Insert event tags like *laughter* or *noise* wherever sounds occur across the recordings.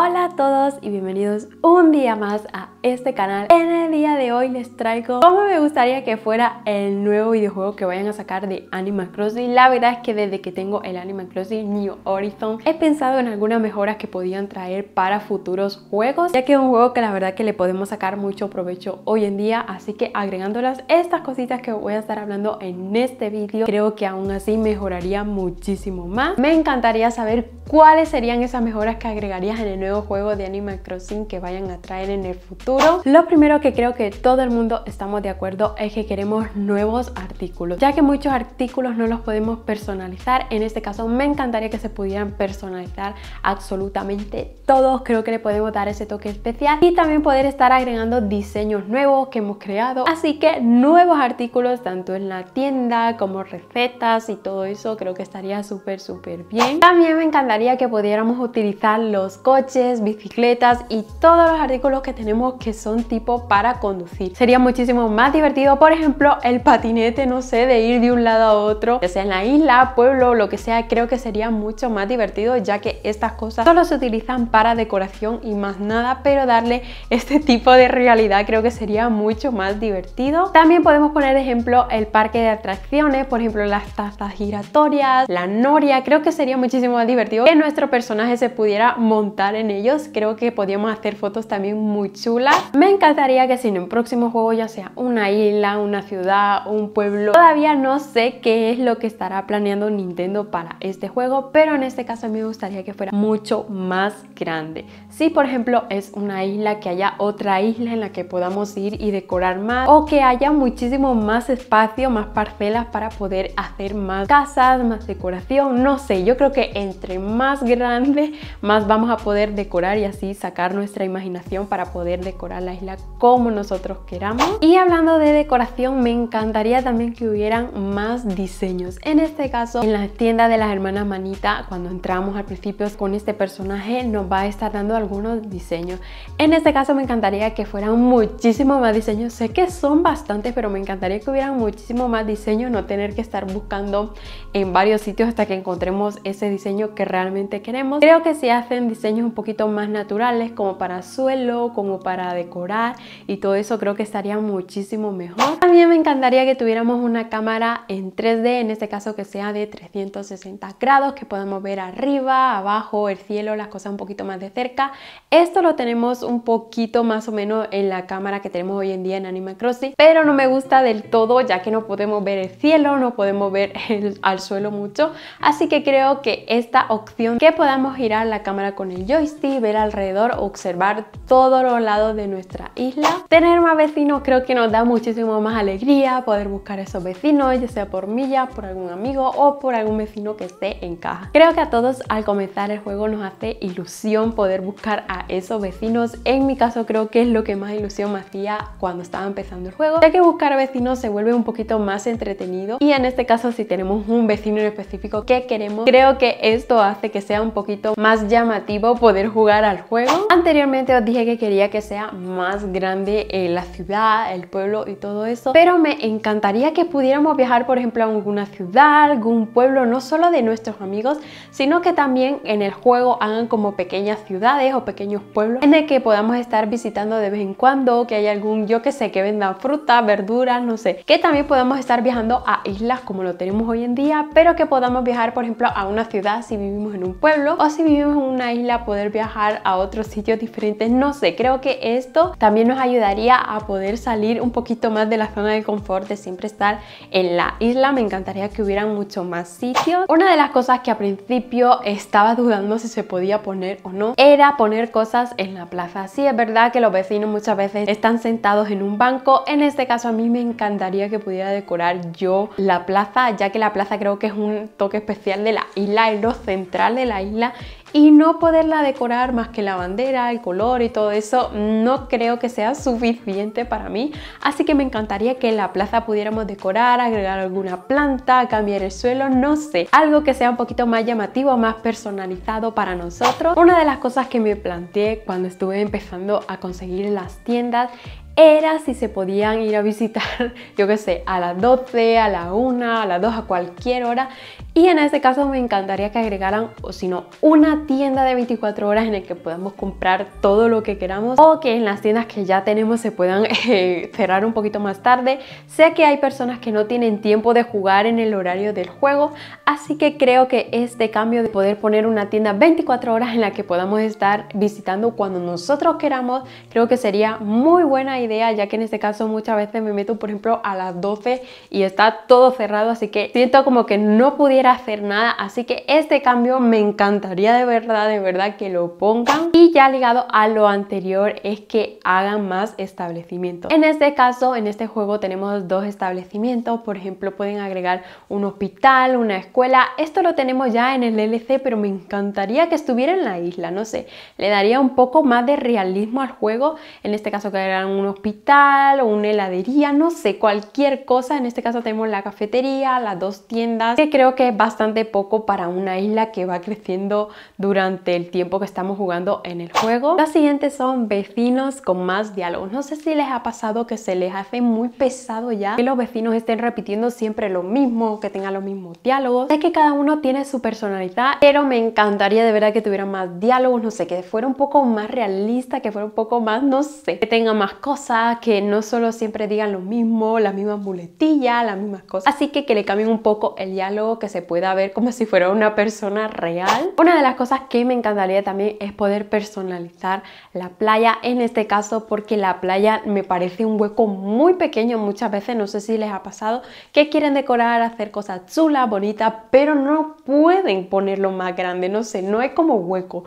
Hola a todos y bienvenidos un día más a este canal. En el día de hoy les traigo cómo me gustaría que fuera el nuevo videojuego que vayan a sacar de Animal Crossing. La verdad es que desde que tengo el Animal Crossing New Horizon he pensado en algunas mejoras que podían traer para futuros juegos, ya que es un juego que la verdad que le podemos sacar mucho provecho hoy en día, así que agregándolas estas cositas que voy a estar hablando en este vídeo, creo que aún así mejoraría muchísimo más. Me encantaría saber cuáles serían esas mejoras que agregarías en el nuevo juegos juego de Animal Crossing que vayan a traer en el futuro. Lo primero que creo que todo el mundo estamos de acuerdo es que queremos nuevos artículos, ya que muchos artículos no los podemos personalizar. En este caso me encantaría que se pudieran personalizar absolutamente todos. Creo que le podemos dar ese toque especial y también poder estar agregando diseños nuevos que hemos creado. Así que nuevos artículos tanto en la tienda como recetas y todo eso creo que estaría súper súper bien. También me encantaría que pudiéramos utilizar los coches bicicletas y todos los artículos que tenemos que son tipo para conducir. Sería muchísimo más divertido, por ejemplo, el patinete, no sé, de ir de un lado a otro, ya sea en la isla, pueblo, lo que sea, creo que sería mucho más divertido ya que estas cosas solo se utilizan para decoración y más nada, pero darle este tipo de realidad creo que sería mucho más divertido. También podemos poner ejemplo el parque de atracciones, por ejemplo las tazas giratorias, la noria, creo que sería muchísimo más divertido que nuestro personaje se pudiera montar en ellos. Creo que podíamos hacer fotos también muy chulas. Me encantaría que si en un próximo juego, ya sea una isla, una ciudad, un pueblo, todavía no sé qué es lo que estará planeando Nintendo para este juego, pero en este caso mí me gustaría que fuera mucho más grande. Si por ejemplo es una isla, que haya otra isla en la que podamos ir y decorar más, o que haya muchísimo más espacio, más parcelas para poder hacer más casas, más decoración, no sé, yo creo que entre más grande, más vamos a poder decorar y así sacar nuestra imaginación para poder decorar la isla como nosotros queramos. Y hablando de decoración, me encantaría también que hubieran más diseños. En este caso, en la tienda de las hermanas Manita, cuando entramos al principio con este personaje, nos va a estar dando algunos diseños. En este caso, me encantaría que fueran muchísimo más diseños. Sé que son bastantes, pero me encantaría que hubieran muchísimo más diseños, no tener que estar buscando en varios sitios hasta que encontremos ese diseño que realmente queremos. Creo que si hacen diseños un poquito más naturales como para suelo, como para decorar y todo eso creo que estaría muchísimo mejor. También me encantaría que tuviéramos una cámara en 3D, en este caso que sea de 360 grados, que podamos ver arriba, abajo, el cielo, las cosas un poquito más de cerca. Esto lo tenemos un poquito más o menos en la cámara que tenemos hoy en día en Animal Crossing, pero no me gusta del todo ya que no podemos ver el cielo, no podemos ver *laughs* el, al suelo mucho, así que creo que esta opción que podamos girar la cámara con el joystick ver alrededor, observar todos los lados de nuestra isla. Tener más vecinos creo que nos da muchísimo más alegría poder buscar esos vecinos, ya sea por milla, por algún amigo o por algún vecino que esté en caja. Creo que a todos al comenzar el juego nos hace ilusión poder buscar a esos vecinos. En mi caso creo que es lo que más ilusión me hacía cuando estaba empezando el juego, ya que buscar vecinos se vuelve un poquito más entretenido y en este caso si tenemos un vecino en específico que queremos, creo que esto hace que sea un poquito más llamativo poder jugar al juego. Anteriormente os dije que quería que sea más grande eh, la ciudad, el pueblo y todo eso, pero me encantaría que pudiéramos viajar, por ejemplo, a alguna ciudad, algún pueblo, no solo de nuestros amigos, sino que también en el juego hagan como pequeñas ciudades o pequeños pueblos en el que podamos estar visitando de vez en cuando, que haya algún, yo que sé, que venda fruta, verduras, no sé, que también podamos estar viajando a islas como lo tenemos hoy en día, pero que podamos viajar, por ejemplo, a una ciudad si vivimos en un pueblo o si vivimos en una isla, poder viajar a otros sitios diferentes, no sé, creo que esto también nos ayudaría a poder salir un poquito más de la zona de confort de siempre estar en la isla, me encantaría que hubieran mucho más sitios. Una de las cosas que a principio estaba dudando si se podía poner o no era poner cosas en la plaza. si es verdad que los vecinos muchas veces están sentados en un banco, en este caso a mí me encantaría que pudiera decorar yo la plaza, ya que la plaza creo que es un toque especial de la isla, es lo central de la isla y no poderla decorar más que la bandera, el color y todo eso no creo que sea suficiente para mí, así que me encantaría que la plaza pudiéramos decorar, agregar alguna planta, cambiar el suelo, no sé, algo que sea un poquito más llamativo, más personalizado para nosotros. Una de las cosas que me planteé cuando estuve empezando a conseguir las tiendas era si se podían ir a visitar, *laughs* yo qué sé, a las 12, a la 1, a las 2, a cualquier hora. Y en este caso me encantaría que agregaran, o si no, una tienda de 24 horas en la que podamos comprar todo lo que queramos o que en las tiendas que ya tenemos se puedan *laughs* eh, cerrar un poquito más tarde. Sé que hay personas que no tienen tiempo de jugar en el horario del juego, así que creo que este cambio de poder poner una tienda 24 horas en la que podamos estar visitando cuando nosotros queramos, creo que sería muy buena idea idea, ya que en este caso muchas veces me meto, por ejemplo, a las 12 y está todo cerrado, así que siento como que no pudiera hacer nada, así que este cambio me encantaría de verdad, de verdad que lo pongan. Y ya ligado a lo anterior es que hagan más establecimientos. En este caso, en este juego tenemos dos establecimientos, por ejemplo, pueden agregar un hospital, una escuela, esto lo tenemos ya en el LC, pero me encantaría que estuviera en la isla, no sé, le daría un poco más de realismo al juego, en este caso que eran unos hospital o una heladería, no sé, cualquier cosa. En este caso tenemos la cafetería, las dos tiendas, que creo que es bastante poco para una isla que va creciendo durante el tiempo que estamos jugando en el juego. Las siguientes son vecinos con más diálogos. No sé si les ha pasado que se les hace muy pesado ya que los vecinos estén repitiendo siempre lo mismo, que tengan los mismos diálogos. Sé que cada uno tiene su personalidad, pero me encantaría de verdad que tuvieran más diálogos, no sé, que fuera un poco más realista, que fuera un poco más, no sé, que tenga más cosas que no solo siempre digan lo mismo, las mismas muletillas, las mismas cosas. Así que que le cambien un poco el diálogo, que se pueda ver como si fuera una persona real. Una de las cosas que me encantaría también es poder personalizar la playa, en este caso porque la playa me parece un hueco muy pequeño muchas veces, no sé si les ha pasado, que quieren decorar, hacer cosas chulas, bonitas, pero no pueden ponerlo más grande, no sé, no es como hueco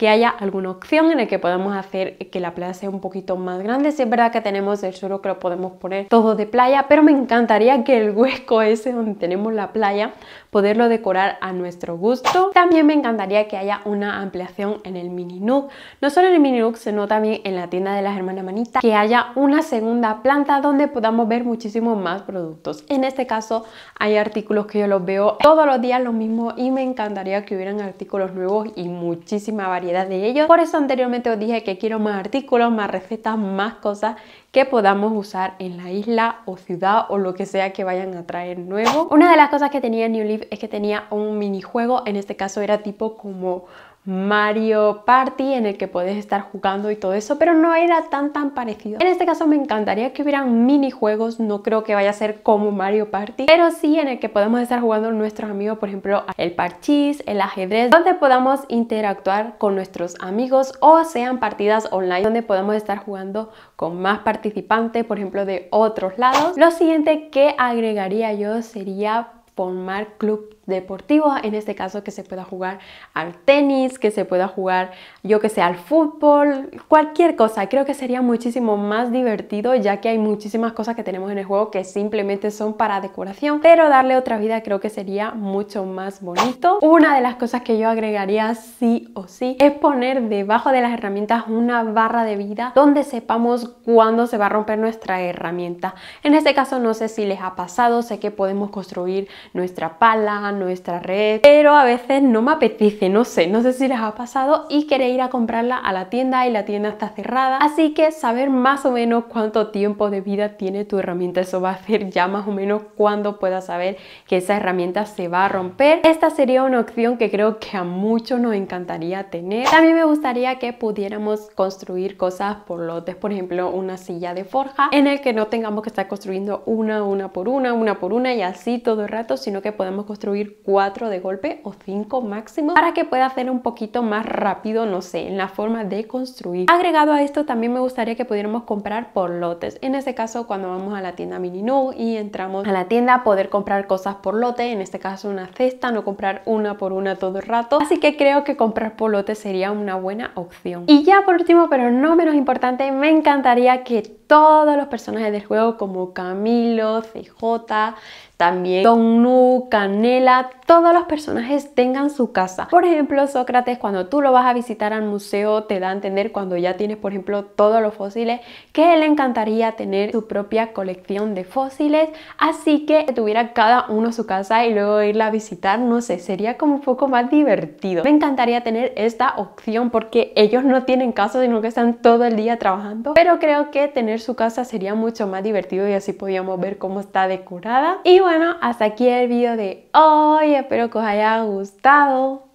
que haya alguna opción en la que podamos hacer que la playa sea un poquito más grande. Si es verdad que tenemos el suelo que lo podemos poner todo de playa, pero me encantaría que el hueco ese donde tenemos la playa, poderlo decorar a nuestro gusto. También me encantaría que haya una ampliación en el mini nook, no solo en el mini nook, sino también en la tienda de las hermanas manitas. que haya una segunda planta donde podamos ver muchísimos más productos. En este caso hay artículos que yo los veo todos los días lo mismo y me encantaría que hubieran artículos nuevos y muchísima variedad de ellos. Por eso anteriormente os dije que quiero más artículos, más recetas, más cosas que podamos usar en la isla o ciudad o lo que sea que vayan a traer nuevo. Una de las cosas que tenía New Leaf es que tenía un minijuego, en este caso era tipo como Mario Party en el que puedes estar jugando y todo eso, pero no era tan tan parecido. En este caso me encantaría que hubieran minijuegos, no creo que vaya a ser como Mario Party, pero sí en el que podemos estar jugando nuestros amigos, por ejemplo, el parchís, el ajedrez, donde podamos interactuar con nuestros amigos o sean partidas online donde podamos estar jugando con más participantes, por ejemplo, de otros lados. Lo siguiente que agregaría yo sería formar club deportiva, en este caso que se pueda jugar al tenis, que se pueda jugar yo que sé al fútbol, cualquier cosa. Creo que sería muchísimo más divertido ya que hay muchísimas cosas que tenemos en el juego que simplemente son para decoración, pero darle otra vida creo que sería mucho más bonito. Una de las cosas que yo agregaría sí o sí es poner debajo de las herramientas una barra de vida donde sepamos cuándo se va a romper nuestra herramienta. En este caso no sé si les ha pasado, sé que podemos construir nuestra pala, nuestra red, pero a veces no me apetece, no sé, no sé si les ha pasado y querer ir a comprarla a la tienda y la tienda está cerrada, así que saber más o menos cuánto tiempo de vida tiene tu herramienta, eso va a hacer ya más o menos cuando puedas saber que esa herramienta se va a romper. Esta sería una opción que creo que a muchos nos encantaría tener. También me gustaría que pudiéramos construir cosas por lotes, por ejemplo, una silla de forja en el que no tengamos que estar construyendo una, una por una, una por una y así todo el rato, sino que podamos construir 4 de golpe o 5 máximo para que pueda hacer un poquito más rápido, no sé, en la forma de construir. Agregado a esto también me gustaría que pudiéramos comprar por lotes. En este caso cuando vamos a la tienda Mininu y entramos a la tienda poder comprar cosas por lote, en este caso una cesta, no comprar una por una todo el rato. Así que creo que comprar por lote sería una buena opción. Y ya por último, pero no menos importante, me encantaría que todos los personajes del juego como Camilo, CJ, también Nu, Canela, todos los personajes tengan su casa. Por ejemplo, Sócrates, cuando tú lo vas a visitar al museo, te da a entender cuando ya tienes, por ejemplo, todos los fósiles, que le encantaría tener su propia colección de fósiles, así que tuviera cada uno su casa y luego irla a visitar, no sé, sería como un poco más divertido. Me encantaría tener esta opción porque ellos no tienen casa, sino que están todo el día trabajando, pero creo que tener su casa sería mucho más divertido y así podíamos ver cómo está decorada. Y bueno, hasta aquí el video de hoy. Espero que os haya gustado.